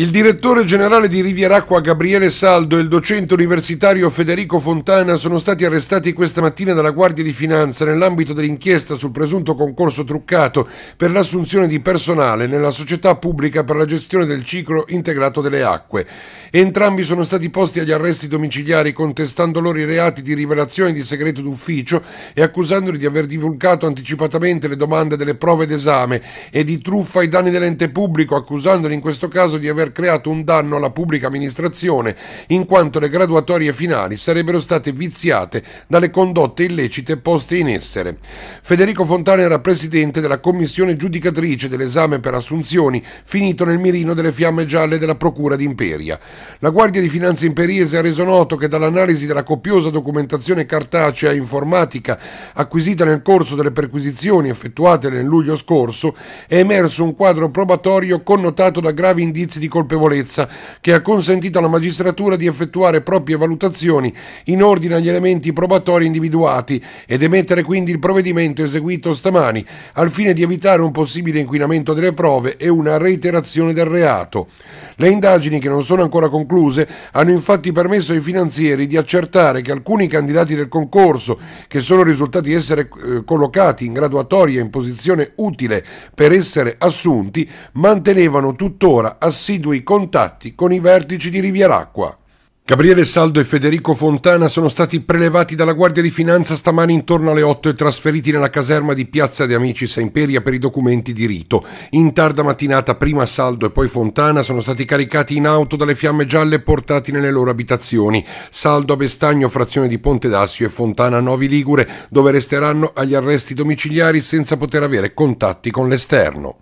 Il direttore generale di Rivieracqua Gabriele Saldo e il docente universitario Federico Fontana sono stati arrestati questa mattina dalla Guardia di Finanza nell'ambito dell'inchiesta sul presunto concorso truccato per l'assunzione di personale nella società pubblica per la gestione del ciclo integrato delle acque. Entrambi sono stati posti agli arresti domiciliari contestando loro i reati di rivelazione di segreto d'ufficio e accusandoli di aver divulgato anticipatamente le domande delle prove d'esame e di truffa ai danni dell'ente pubblico, accusandoli in questo caso di aver aver creato un danno alla pubblica amministrazione, in quanto le graduatorie finali sarebbero state viziate dalle condotte illecite poste in essere. Federico Fontana era presidente della commissione giudicatrice dell'esame per assunzioni, finito nel mirino delle fiamme gialle della Procura d'Imperia. La Guardia di Finanza Imperiese ha reso noto che dall'analisi della copiosa documentazione cartacea e informatica acquisita nel corso delle perquisizioni effettuate nel luglio scorso, è emerso un quadro probatorio connotato da gravi indizi di colpevolezza che ha consentito alla magistratura di effettuare proprie valutazioni in ordine agli elementi probatori individuati ed emettere quindi il provvedimento eseguito stamani al fine di evitare un possibile inquinamento delle prove e una reiterazione del reato. Le indagini che non sono ancora concluse hanno infatti permesso ai finanzieri di accertare che alcuni candidati del concorso che sono risultati essere eh, collocati in graduatoria in posizione utile per essere assunti mantenevano tuttora assidui residui contatti con i vertici di Rivieracqua. Gabriele Saldo e Federico Fontana sono stati prelevati dalla Guardia di Finanza stamani intorno alle 8 e trasferiti nella caserma di Piazza De Amicis a Imperia per i documenti di rito. In tarda mattinata prima Saldo e poi Fontana sono stati caricati in auto dalle fiamme gialle e portati nelle loro abitazioni. Saldo a Bestagno, frazione di Ponte d'Assio e Fontana a Novi Ligure, dove resteranno agli arresti domiciliari senza poter avere contatti con l'esterno.